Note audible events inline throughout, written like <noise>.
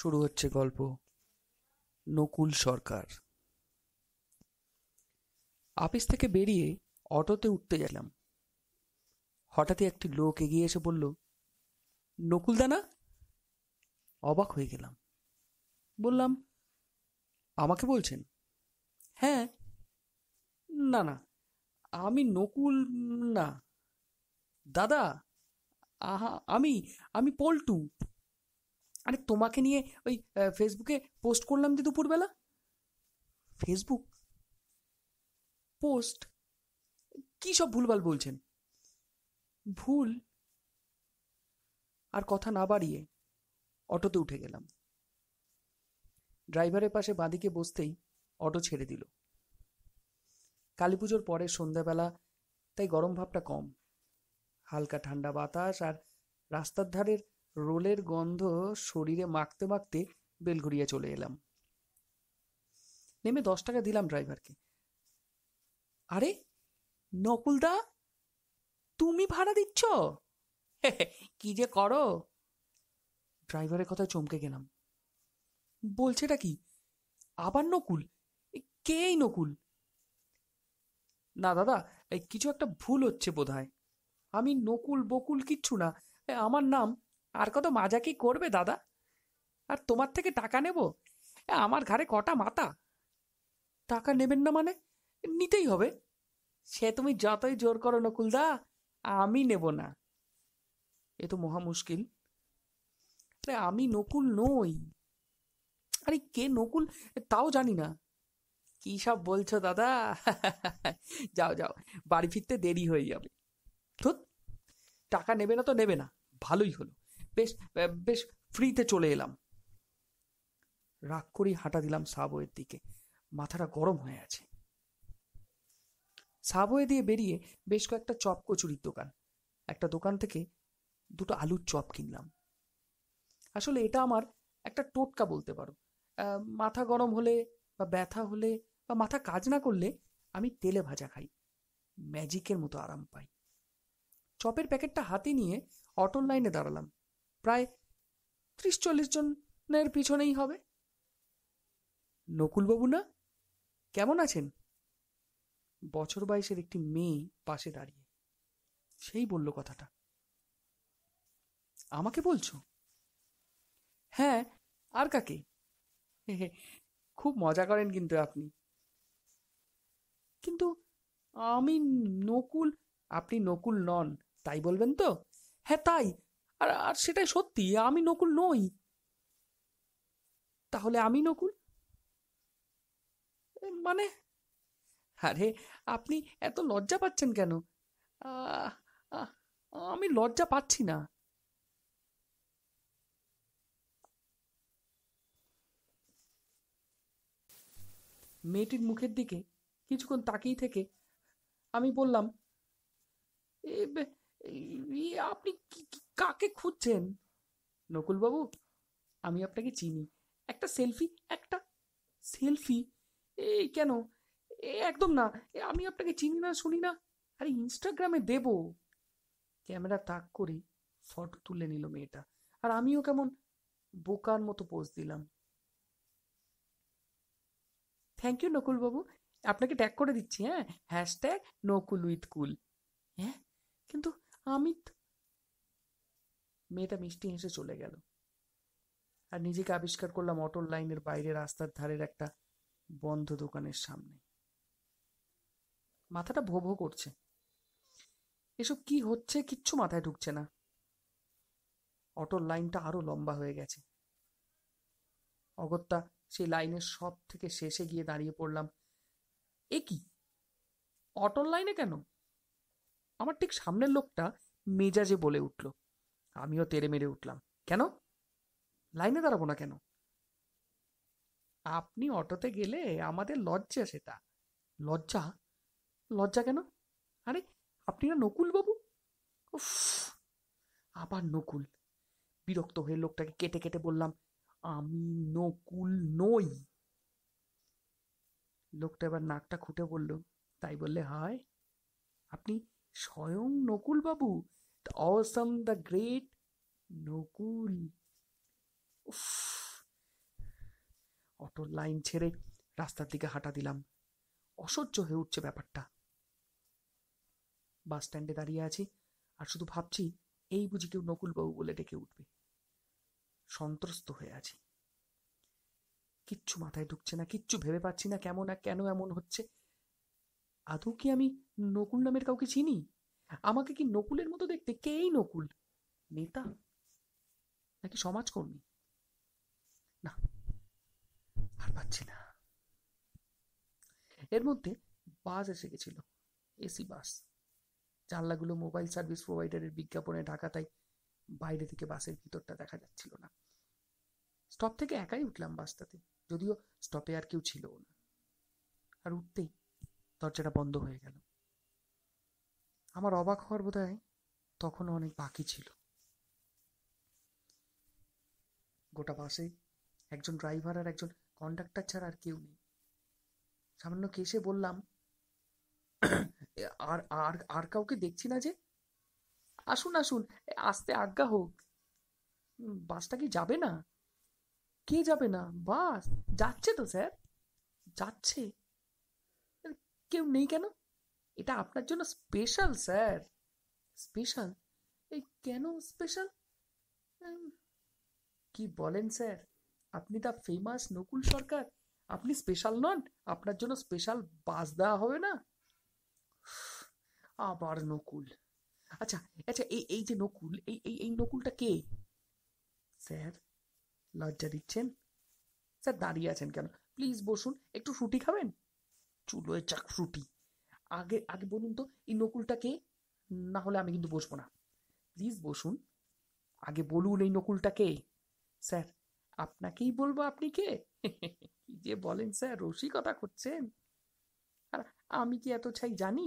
শুরু হচ্ছে গল্প নকুল সরকার অফিস থেকে বেরিয়ে অটোতে উঠতে গেলাম হঠাৎই একটি লোক এগিয়ে এসে বলল নকুলদানা অবাক হয়ে গেলাম বললাম আমাকে বলছেন হ্যাঁ না না আমি নকুল না দাদা আহা আমি আমি পল্টু আরে তোমাকে নিয়ে ওই ফেসবুকে পোস্ট করলাম যে দুপুরবেলা ফেসবুক পোস্ট কী সব ভুলবাল বলছেন ভুল আর কথা না বাড়িয়ে অটোতে উঠে গেলাম ড্রাইভারের পাশে বাঁদিকে বসতেই অটো ছেড়ে দিল কালী পুজোর পরে সন্ধ্যাবেলা তাই গরম ভাবটা কম হালকা ঠান্ডা বাতাস আর রাস্তার ধারের রোলের গন্ধ শরীরে মাখতে মাখতে বেলঘড়িয়া চলে এলাম নেমে দশ টাকা দিলাম ড্রাইভারকে আরে নকুলদা তুমি ভাড়া দিচ্ছ <laughs> কি যে করো ড্রাইভারের কথা চমকে গেলাম বলছেটা কি আবার নকুল কে এই নকুল না দাদা কিছু একটা ভুল হচ্ছে বোধ হয় আমি নকুল বকুল কিচ্ছু না আমার নাম আর কত মাজা কি করবে দাদা আর তোমার থেকে টাকা নেব আমার ঘরে কটা মাথা টাকা নেবেন না মানে নিতেই হবে সে তুমি যতই জোর করো নকুলদা আমি নেব না এ তো মহা মুশকিল আমি নকুল নই আরে কে নকুল তাও জানি না কি সব বলছো দাদা <laughs> যাও যাও বাড়ি ফিরতে দেরি হয়ে যাবে ধুত টাকা নেবে না তো নেবে না ভালোই হলো বেশ বেশ ফ্রিতে চলে এলাম রাগ করেই হাঁটা দিলাম সাবওয়ের দিকে মাথাটা গরম হয়ে আছে সাবওয়ে দিয়ে বেরিয়ে বেশ কয়েকটা চপ কচুরির দোকান একটা দোকান থেকে দুটো আলুর চপ কিনলাম আসলে এটা আমার একটা টোটকা বলতে পারো মাথা গরম হলে বা ব্যথা হলে বা মাথা কাজ না করলে আমি তেলে ভাজা খাই ম্যাজিকের মতো আরাম পাই চপের প্যাকেটটা হাতে নিয়ে অটল লাইনে দাঁড়ালাম প্রায় ত্রিশ চল্লিশ জনের পিছনেই হবে নকুলবাবু না কেমন আছেন বছর বাইশের একটি মেয়ে পাশে দাঁড়িয়ে সেই বলল কথাটা আমাকে বলছো হ্যাঁ আর কাকে খুব মজা করেন কিন্তু আপনি কিন্তু আমি নকুল আপনি নকুল নন তাই বলবেন তো হ্যাঁ তাই আর আর সেটাই সত্যি আমি নকুল নই তাহলে আমি নকুল মানে আরে আপনি এত লজ্জা পাচ্ছেন কেন আমি লজ্জা পাচ্ছি না মেয়েটির মুখের দিকে কিছুক্ষণ তাকিয়ে থেকে আমি বললাম আপনি কাকে খুঁজছেন নকুলবাবু আমি আপনাকে চিনি একটা সেলফি একটা সেলফি এই কেন এ একদম না আমি আপনাকে চিনি না শুনি না আরে ইনস্টাগ্রামে দেব ক্যামেরা তাক করে ফটো তুলে নিল মেয়েটা আর আমিও কেমন বোকার মতো পোজ দিলাম থ্যাংক ইউ নকুলবাবু আপনাকে ট্যাগ করে দিচ্ছি হ্যাঁ হ্যাশট্যাগ নকুল উইথ কুল হ্যাঁ কিন্তু আমি মেয়েটা মিষ্টি হেসে চলে গেল আর নিজেকে আবিষ্কার করলাম অটোর লাইনের বাইরে রাস্তার ধারের একটা বন্ধ দোকানের সামনে মাথাটা ভো ভো করছে এসব কি হচ্ছে কিচ্ছু মাথায় ঢুকছে না অটোর লাইনটা আরো লম্বা হয়ে গেছে অগত্যা সেই লাইনের সব থেকে শেষে গিয়ে দাঁড়িয়ে পড়লাম এ কি অটোর লাইনে কেন আমার ঠিক সামনের লোকটা মেজাজে বলে উঠল আমিও তেড়ে মেরে উঠলাম কেন লাইনে দাঁড়াবো না কেন আপনি অটোতে গেলে আমাদের লজ্জা সেটা লজ্জা লজ্জা কেন আরে আপনি না নকুলবাবু উফ আবার নকুল বিরক্ত হয়ে লোকটাকে কেটে কেটে বললাম আমি নকুল নই লোকটা এবার নাকটা খুঁটে বলল তাই বললে হয় আপনি স্বয়ং নকুলবাবু বাবু the awesome, the great Nakul উফ অটোর লাইন ছেড়ে রাস্তার দিকে হাঁটা দিলাম অসহ্য হয়ে উঠছে ব্যাপারটা বাস স্ট্যান্ডে দাঁড়িয়ে আছি আর শুধু ভাবছি এই বুঝি কেউ নকুলবাবু বলে ডেকে উঠবে সন্ত্রস্ত হয়ে আছি কিচ্ছু মাথায় ঢুকছে না কিচ্ছু ভেবে পাচ্ছি না কেমন কেন এমন হচ্ছে আদৌ কি আমি নকুল নামের কাউকে চিনি আমাকে কি নকুলের মতো দেখতে কেই নকুল নেতা নাকি সমাজকর্মী না আর পাচ্ছি না এর মধ্যে বাস এসে গেছিল এসি বাস জানলাগুলো মোবাইল সার্ভিস প্রোভাইডারের বিজ্ঞাপনে ঢাকা তাই বাইরে থেকে বাসের ভিতরটা দেখা যাচ্ছিল না স্টপ থেকে একাই উঠলাম বাসটাতে যদিও স্টপে আর কেউ ছিল না আর উঠতেই দরজাটা বন্ধ হয়ে গেল আমার অবাক হওয়ার বোধ হয় তখনও অনেক বাকি ছিল গোটা বাসে একজন ড্রাইভার আর একজন কন্ডাক্টর ছাড়া আর কেউ নেই সামান্য কেসে বললাম আর আর আর কাউকে দেখছি না যে আসুন আসুন আসতে আজ্ঞা হোক বাসটা কি যাবে না কে যাবে না বাস যাচ্ছে তো স্যার যাচ্ছে কেউ নেই কেন এটা আপনার জন্য স্পেশাল স্যার স্পেশাল এই কেন স্পেশাল কি বলেন স্যার আপনি তা ফেমাস নকুল সরকার আপনি স্পেশাল নন আপনার জন্য স্পেশাল বাস দেওয়া হবে না আবার নকুল আচ্ছা আচ্ছা এই এই যে নকুল এই এই এই নকুলটা কে স্যার লজ্জা দিচ্ছেন স্যার দাঁড়িয়ে আছেন কেন প্লিজ বসুন একটু ফ্রুটি খাবেন চুলোয় চাক ফ্রুটি আগে আগে বলুন তো এই নকুলটা কে না হলে আমি কিন্তু বসবো না প্লিজ বসুন আগে বলুন এই নকুলটা কে স্যার আপনাকেই বলবো আপনি কে <laughs> যে বলেন স্যার রসিকতা করছেন আর আমি কি এত ছাই জানি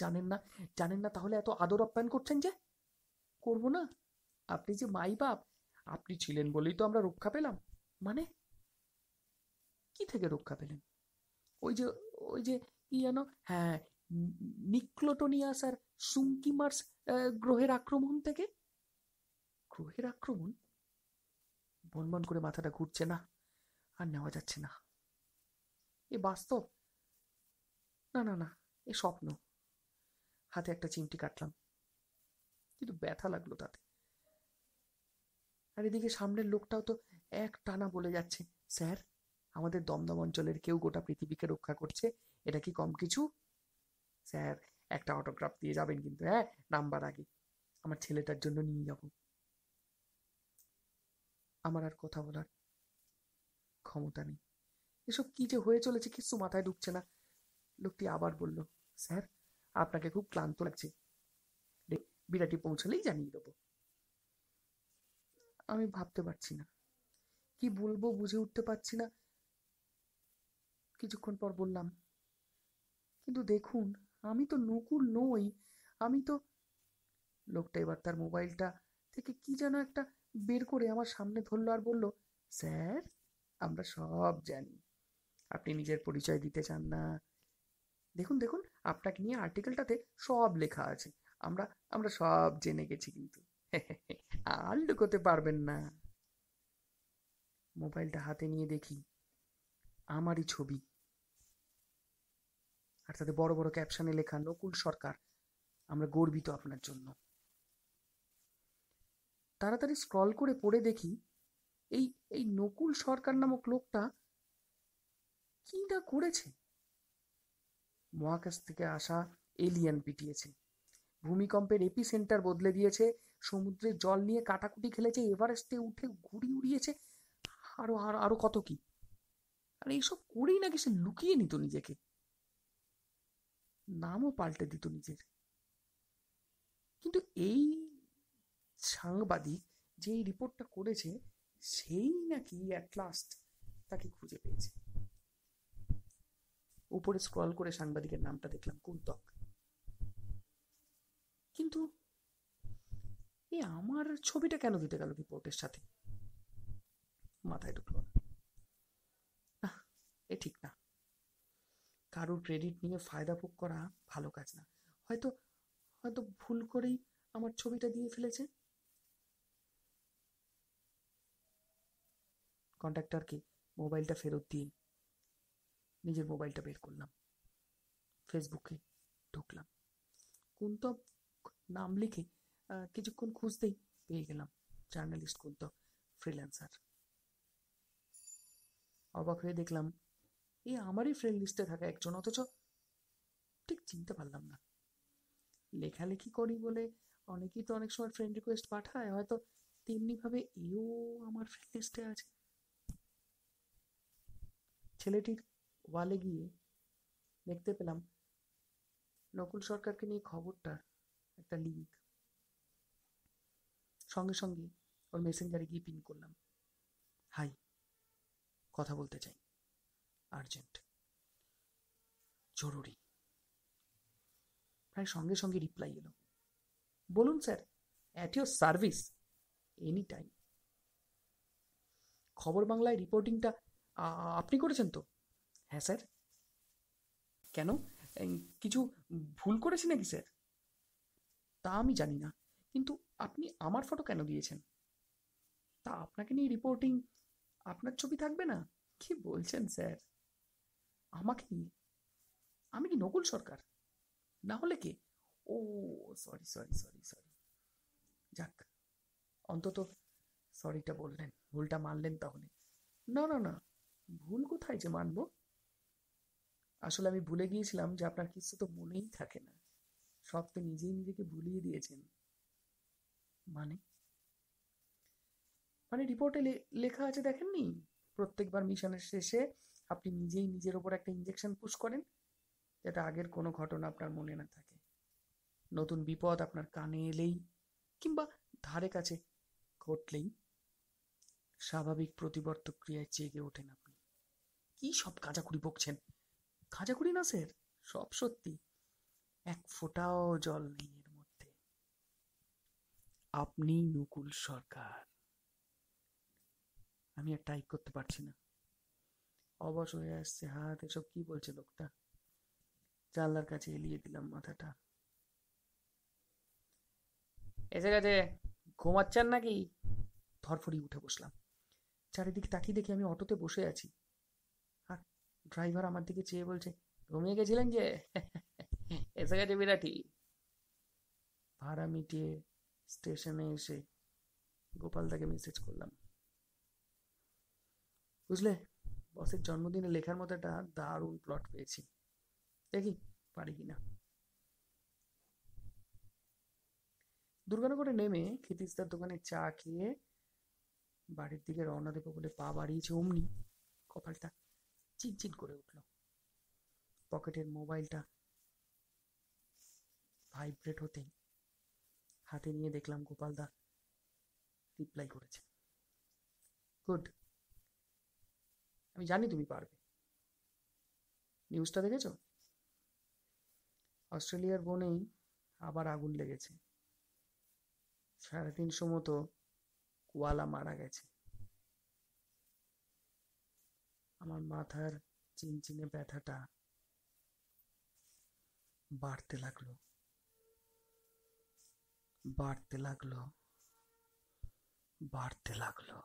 জানেন না জানেন না তাহলে এত আদর আপ্যায়ন করছেন যে করব না আপনি যে মাই বাপ আপনি ছিলেন বলেই তো আমরা রক্ষা পেলাম মানে কি থেকে রক্ষা পেলেন ওই যে ওই যে কি জানো হ্যাঁ নিক্লোটোনিয়াস আর সুঙ্কিমার্স গ্রহের আক্রমণ থেকে গ্রহের আক্রমণ বনবন করে মাথাটা ঘুরছে না আর নেওয়া যাচ্ছে না এ বাস্তব না না না এ স্বপ্ন হাতে একটা চিমটি কাটলাম কিন্তু ব্যথা লাগলো তাতে আর এদিকে সামনের লোকটাও তো এক টানা বলে যাচ্ছে স্যার আমাদের দমদম অঞ্চলের কেউ গোটা পৃথিবীকে রক্ষা করছে এটা কি কম কিছু স্যার একটা অটোগ্রাফ দিয়ে যাবেন কিন্তু হ্যাঁ নাম্বার আগে আমার ছেলেটার জন্য নিয়ে যাব আমার আর কথা বলার ক্ষমতা নেই এসব কি যে হয়ে চলেছে কিছু মাথায় ঢুকছে না লোকটি আবার বলল স্যার আপনাকে খুব ক্লান্ত লাগছে বিরাটি পৌঁছালেই জানিয়ে দেবো আমি ভাবতে পারছি না কি বলবো বুঝে উঠতে পারছি না কিছুক্ষণ পর বললাম কিন্তু দেখুন আমি তো নকুল নই আমি তো লোকটা এবার তার মোবাইলটা থেকে কি যেন একটা বের করে আমার সামনে ধরলো আর বলল স্যার আমরা সব জানি আপনি নিজের পরিচয় দিতে চান না দেখুন দেখুন আপনাকে নিয়ে আর্টিকেলটাতে সব লেখা আছে আমরা আমরা সব জেনে গেছি কিন্তু আর লুকোতে পারবেন না মোবাইলটা হাতে নিয়ে দেখি আমারই ছবি আর তাদের বড় বড় ক্যাপশনে লেখা নকুল সরকার আমরা গর্বিত আপনার জন্য তাড়াতাড়ি স্ক্রল করে পড়ে দেখি এই এই নকুল সরকার নামক লোকটা কি না করেছে মহাকাশ থেকে আসা এলিয়ান পিটিয়েছে ভূমিকম্পের এপি সেন্টার বদলে দিয়েছে সমুদ্রের জল নিয়ে কাটাকুটি খেলেছে এভারেস্টে উঠে ঘুড়ি উড়িয়েছে আরো আরো আরো কত কি আর এইসব করেই নাকি সে লুকিয়ে নিত নিজেকে নামও পাল্টে দিত নিজের কিন্তু এই সাংবাদিক যে এই রিপোর্টটা করেছে সেই নাকি অ্যাট লাস্ট তাকে খুঁজে পেয়েছে উপরে স্ক্রল করে সাংবাদিকের নামটা দেখলাম কুন্তক কিন্তু এ আমার ছবিটা কেন দিতে গেল রিপোর্টের সাথে মাথায় ঢুকলো না এ ঠিক না কারোর ক্রেডিট নিয়ে ফায়দা ভোগ করা ভালো কাজ না হয়তো হয়তো ভুল করেই আমার ছবিটা দিয়ে ফেলেছে কন্ট্রাক্টরকে মোবাইলটা ফেরত দিয়ে নিজের মোবাইলটা বের করলাম ফেসবুকে ঢুকলাম কুন্তব নাম লিখে কিছুক্ষণ খুঁজতেই পেয়ে গেলাম জার্নালিস্ট কুন্তব ফ্রিল্যান্সার অবাক হয়ে দেখলাম এ আমারই ফ্রেন্ড লিস্টে থাকা একজন অথচ ঠিক চিনতে পারলাম না লেখালেখি করি বলে অনেকেই তো অনেক সময় ফ্রেন্ড রিকোয়েস্ট পাঠায় হয়তো তেমনিভাবে এও আমার ফ্রেন্ড লিস্টে আছে ছেলেটির ওয়ালে গিয়ে দেখতে পেলাম নকুল সরকারকে নিয়ে খবরটার একটা লিঙ্ক সঙ্গে সঙ্গে ওর মেসেঞ্জারে গিয়ে পিন করলাম হাই কথা বলতে চাই আর্জেন্ট জরুরি প্রায় সঙ্গে সঙ্গে রিপ্লাই এলো বলুন sir at your service any time খবর বাংলায় রিপোর্টিংটা আপনি করেছেন তো হ্যাঁ স্যার কেন কিছু ভুল করেছি নাকি স্যার তা আমি জানি না কিন্তু আপনি আমার ফটো কেন দিয়েছেন তা আপনাকে নিয়ে রিপোর্টিং আপনার ছবি থাকবে না কি বলছেন স্যার আমাকে আমি কি নকুল সরকার না হলে কে ও সরি সরি সরি সরি যাক অন্তত সরিটা বললেন ভুলটা মানলেন তাহলে না না না ভুল কোথায় যে মানব আসলে আমি ভুলে গিয়েছিলাম যে আপনার কিছু তো মনেই থাকে না সব তো নিজেই নিজেকে ভুলিয়ে দিয়েছেন মানে মানে রিপোর্টে লেখা আছে দেখেননি প্রত্যেকবার মিশনের শেষে আপনি নিজেই নিজের ওপর একটা ইঞ্জেকশন পুশ করেন যেটা আগের কোনো ঘটনা আপনার মনে না থাকে নতুন বিপদ আপনার কানে এলেই কিংবা ধারে কাছে ঘটলেই স্বাভাবিক প্রতিবর্তক ক্রিয়ায় জেগে ওঠেন আপনি কি সব কাজাকুড়ি বকছেন কাজাকুড়ি না স্যার সব সত্যি এক ফোঁটাও জল নেই এর মধ্যে আপনি নকুল সরকার আমি আর টাইপ করতে পারছি না অবশ হয়ে আসছে হাত এসব কি বলছে লোকটা জানলার কাছে এলিয়ে দিলাম মাথাটা এসে গেছে ঘুমাচ্ছেন নাকি ধরফড়ি উঠে বসলাম চারিদিক তাকিয়ে দেখি আমি অটোতে বসে আছি আর ড্রাইভার আমার দিকে চেয়ে বলছে ঘুমিয়ে গেছিলেন যে এসে গেছে বিরাটি ভাড়া মিটিয়ে স্টেশনে এসে গোপালদাকে মেসেজ করলাম বুঝলে বসের জন্মদিনে লেখার মতো একটা দারুণ প্লট পেয়েছি দেখি পারি কিনা দুর্গানগরে নেমে ক্ষিতিজদার দোকানে চা খেয়ে বাড়ির দিকে রওনা দেবো বলে পা বাড়িয়েছে অমনি কপালটা চিটচিট করে উঠল পকেটের মোবাইলটা ভাইব্রেট হতেই হাতে নিয়ে দেখলাম গোপালদা রিপ্লাই করেছে গুড আমি জানি তুমি পারবে নিউজটা দেখেছো অস্ট্রেলিয়ার বনেই আবার আগুন লেগেছে সাড়ে তিনশো মতো কোয়ালা মারা গেছে আমার মাথার চিনচিনে ব্যথাটা বাড়তে লাগলো বাড়তে লাগলো বাড়তে লাগলো